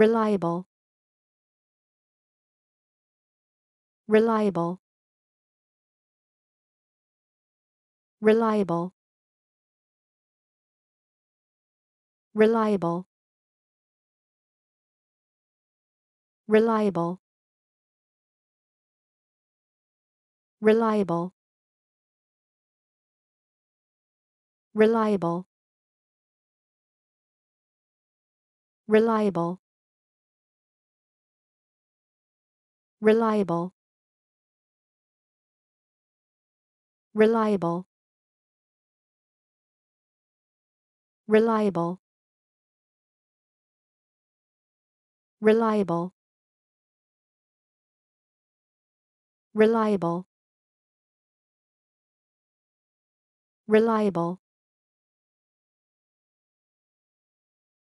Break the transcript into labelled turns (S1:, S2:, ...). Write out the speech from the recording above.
S1: reliable reliable reliable reliable reliable reliable reliable reliable reliable reliable reliable reliable reliable reliable